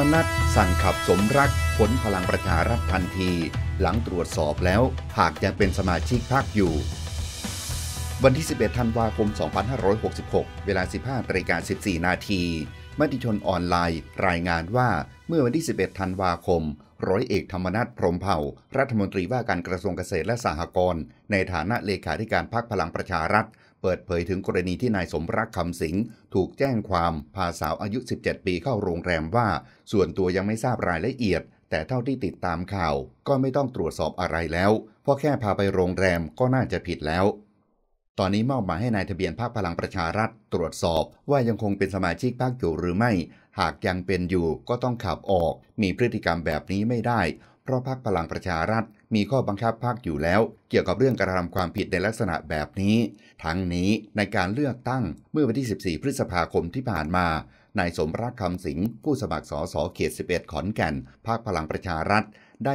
มนัสสั่งขับสมรัก ผลพลังประชารัฐทันที หลังตรวจสอบแล้ว หากยังเป็นสมาชิกพรรคอยู่ วันที่ 11ธันวาคม 2566 เวลา 15นาฬิกา14 นาทีมติชนออนไลน์รายงานว่าเมื่อวันที่ 11ธันวาคม ร้อยเอกธรรมนัฐพรมเผ่า รัฐมนตรีว่าการกระทรวงเกษตรและสหกรณ์ในฐานะเลขาธิการพรรคพลังประชารัฐเปิดเผยถึงกรณีที่นายสมรักคำสิง ถูกแจ้งความ พาสาวอายุ 17 ปีเข้าโรงแรมว่า ส่วนตัวยังไม่ทราบรายละเอียด แต่เท่าที่ติดตามข่าว ก็ไม่ต้องตรวจสอบอะไรแล้วเพราะแค่พาไปโรงแรมก็น่าจะผิดแล้วตอนนี้มอบหมายให้นายทะเบียนพรรคพลังประชารัฐ ตรวจสอบว่ายังคงเป็นสมาชิกพรรคอยู่หรือไม่ หากยังเป็นอยู่ก็ต้องขับออก มีพฤติกรรมแบบนี้ไม่ได้ เพราะพรรคพลังประชารัฐ มีข้อบังคับพรรคอยู่แล้ว เกี่ยวกับเรื่องกระทำความผิดในลักษณะแบบนี้ ทั้งนี้ในการเลือกตั้งเมื่อวันที่ 14พฤษภาคมที่ผ่านมานายสมรักคำสิงห์ผู้สมัครสสเขต11ขอนแก่นพรรคพลังประชารัฐได้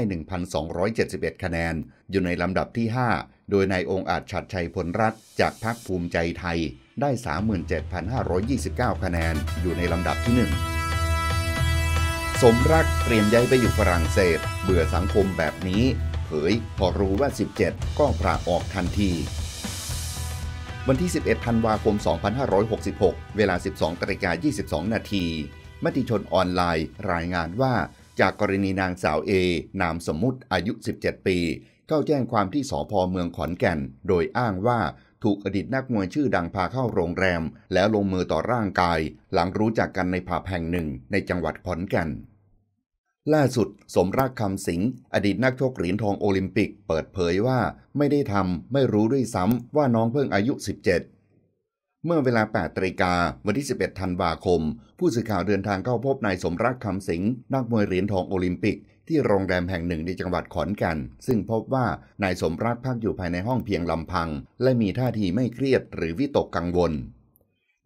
1,271 คะแนน อยู่ในลำดับที่ 5โดยนายองค์อาจฉัดชัยพลรัตจากพรรคภูมิใจไทยได้ 37,529 คะแนนอยู่ในลำดับที่ 1 สมรักเตรียมย้ายไปอยู่ฝรั่งเศส เบื่อสังคมแบบนี้ เผยพอรู้ว่า 17 ก็ปราออกทันที วันที่ 11ธันวาคม 2566 เวลา 12ตริกา22 นาทีมติชนออนไลน์รายงานว่า จากกรณีนางสาวเอนามสมมุติอายุ 17 ปีเข้าแจ้งความที่สพเมืองขอนแก่น โดยอ้างว่าถูกอดีตนักมวยชื่อดังพาเข้าโรงแรม แล้วลงมือต่อร่างกาย หลังรู้จักกันในผับแห่งหนึ่งในจังหวัดขอนแก่น ล่าสุด สมรักคำสิง อดีตนักชกเหรียญทองโอลิมปิกเปิดเผยว่าไม่ได้ทำไม่รู้ด้วยซ้ำว่าน้องเพิ่งอายุ 17 เมื่อเวลา8ตรีกาวันที่11ธันวาคม ผู้สื่อข่าวเดินทางเข้าพบนายสมรักคำสิงนักมวยเหรียญทองโอลิมปิกที่โรงแรมแห่งหนึ่งในจังหวัดขอนแก่น ซึ่งพบว่า นายสมรักพักอยู่ภายในห้องเพียงลำพัง และมีท่าทีไม่เครียดหรือวิตกกังวล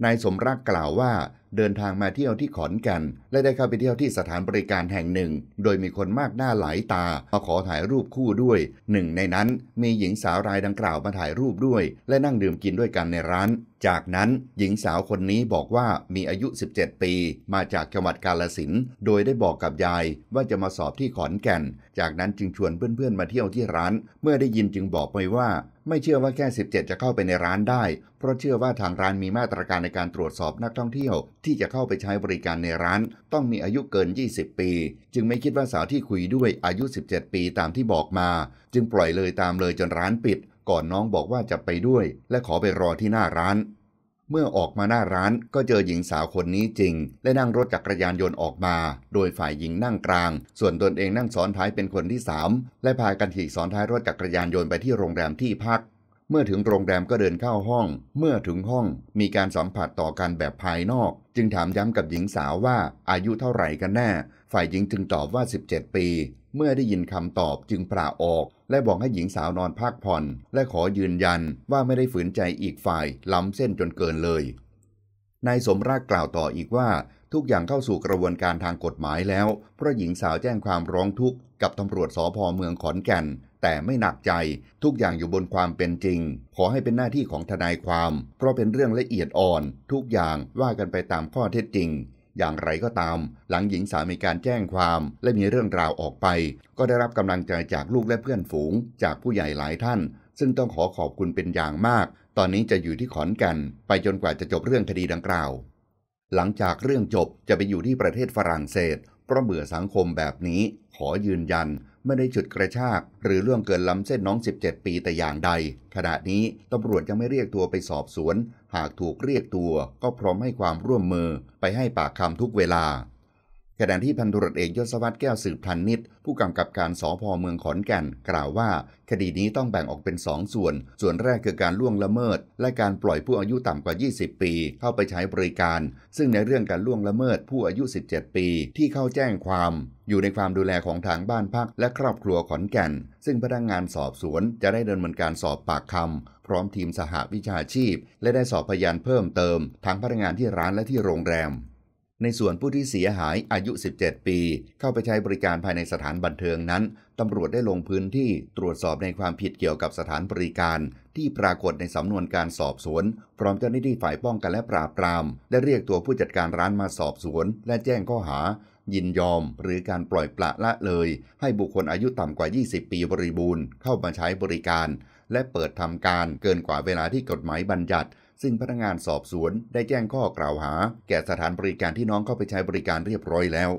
นายสมรักกล่าวว่าเดินทางมาเที่ยวที่ขอนแก่นและได้เข้าไปเที่ยวที่สถานบริการแห่งหนึ่ง โดยมีคนมากหน้าหลายตามาขอถ่ายรูปคู่ด้วยหนึ่ง ในนั้นมีหญิงสาวรายดังกล่าวมาถ่ายรูปด้วย และนั่งดื่มกินด้วยกันในร้าน จากนั้นหญิงสาวคนนี้บอกว่ามีอายุ 17 ปี มาจากจังหวัดกาลสินโดยได้บอกกับยายว่าจะมาสอบที่ขอนแก่น จากนั้นจึงชวนเพื่อนๆมาเที่ยวที่ร้าน เมื่อได้ยินจึงบอกไปว่าไม่เชื่อว่าแค่ 17 จะเข้าไปในร้านได้ เพราะเชื่อว่าทางร้านมีมาตรการในการตรวจสอบนักท่องเที่ยวที่จะเข้าไปใช้บริการในร้านต้องมีอายุเกิน 20 ปี จึงไม่คิดว่าสาวที่คุยด้วยอายุ 17 ปีตามที่บอกมา จึงปล่อยเลยตามเลยจนร้านปิด ก่อนน้องบอกว่าจะไปด้วย และขอไปรอที่หน้าร้านเมื่อออกมาหน้าร้านก็เจอหญิงสาวคนนี้จริงและนั่งรถจักรยานยนต์ออกมา โดยฝ่ายหญิงนั่งกลาง ส่วนตนเองนั่งซ้อนท้ายเป็นคนที่ 3 และพากันขี่ซ้อนท้ายรถจักรยานยนต์ไปที่โรงแรมที่พัก เมื่อถึงโรงแรมก็เดินเข้าห้อง เมื่อถึงห้องมีการสัมผัสต่อกันแบบภายนอก จึงถามย้ำกับหญิงสาวว่าอายุเท่าไหร่กันแน่ฝ่ายหญิงจึงตอบว่า 17 ปีเมื่อได้ยินคำตอบจึงปราออก และบอกให้หญิงสาวนอนพักผ่อน และขอยืนยันว่าไม่ได้ฝืนใจอีกฝ่าย ล้ำเส้นจนเกินเลย นายสมรักกล่าวต่ออีกว่าทุกอย่างเข้าสู่กระบวนการทางกฎหมายแล้วเพราะหญิงสาวแจ้งความร้องทุกข์ กับตำรวจสพเมืองขอนแก่น แต่ไม่หนักใจ ทุกอย่างอยู่บนความเป็นจริง ขอให้เป็นหน้าที่ของทนายความ เพราะเป็นเรื่องละเอียดอ่อนทุกอย่างว่ากันไปตามข้อเท็จจริงอย่างไรก็ตาม หลังหญิงสาวมีการแจ้งความ และมีเรื่องราวออกไป ก็ได้รับกำลังใจจากลูกและเพื่อนฝูง จากผู้ใหญ่หลายท่าน ซึ่งต้องขอขอบคุณเป็นอย่างมาก ตอนนี้จะอยู่ที่ขอนแก่นไปจนกว่าจะจบเรื่องคดีดังกล่าว หลังจากเรื่องจบจะไปอยู่ที่ประเทศฝรั่งเศส เพราะเบื่อสังคมแบบนี้ ขอยืนยันไม่ได้จุดกระชากหรือล่วงเกินล้ำเส้นน้อง 17 ปีแต่อย่างใด ขณะนี้ตำรวจยังไม่เรียกตัวไปสอบสวนหากถูกเรียกตัวก็พร้อมให้ความร่วมมือ ไปให้ปากคำทุกเวลาขณะที่พันธุรเอกยศวัตรแก้วสืบพันนิดผู้กำกับการสอพอเมืองขอนแก่น กล่าวว่าคดีนี้ต้องแบ่งออกเป็น 2สส่วน ส่วนแรกคือการล่วงละเมิด และการปล่อยผู้อายุต่ำกว่า 20 ปีเข้าไปใช้บริการ ซึ่งในเรื่องการล่วงละเมิดผู้อายุ 17 ปีที่เข้าแจ้งความ อยู่ในความดูแลของทางบ้านพักและครอบครัวขอนแก่น ซึ่งพนักงงานสอบสวน จะได้ดำเนินการสอบปากคำพร้อมทีมสหวิชาชีพ และได้สอบพยานเพิ่มเติมทั้งพนักงานที่ร้านและที่โรงแรมในส่วนผู้ที่เสียหายอายุ 17 ปี เข้าไปใช้บริการภายในสถานบันเทิงนั้น ตำรวจได้ลงพื้นที่ตรวจสอบในความผิดเกี่ยวกับสถานบริการ ที่ปรากฏในสำนวนการสอบสวน พร้อมเจ้าหน้าที่ฝ่ายป้องกันและปราบปราม ได้เรียกตัวผู้จัดการร้านมาสอบสวน และแจ้งข้อหา ยินยอมหรือการปล่อยปละละเลย ให้บุคคลอายุต่ำกว่า 20 ปีบริบูรณ์ เข้ามาใช้บริการ และเปิดทำการเกินกว่าเวลาที่กฎหมายบัญญัติซึ่งพนักงานสอบสวนได้แจ้งข้อกล่าวหา แก่สถานบริการที่น้องเข้าไปใช้บริการเรียบร้อยแล้ว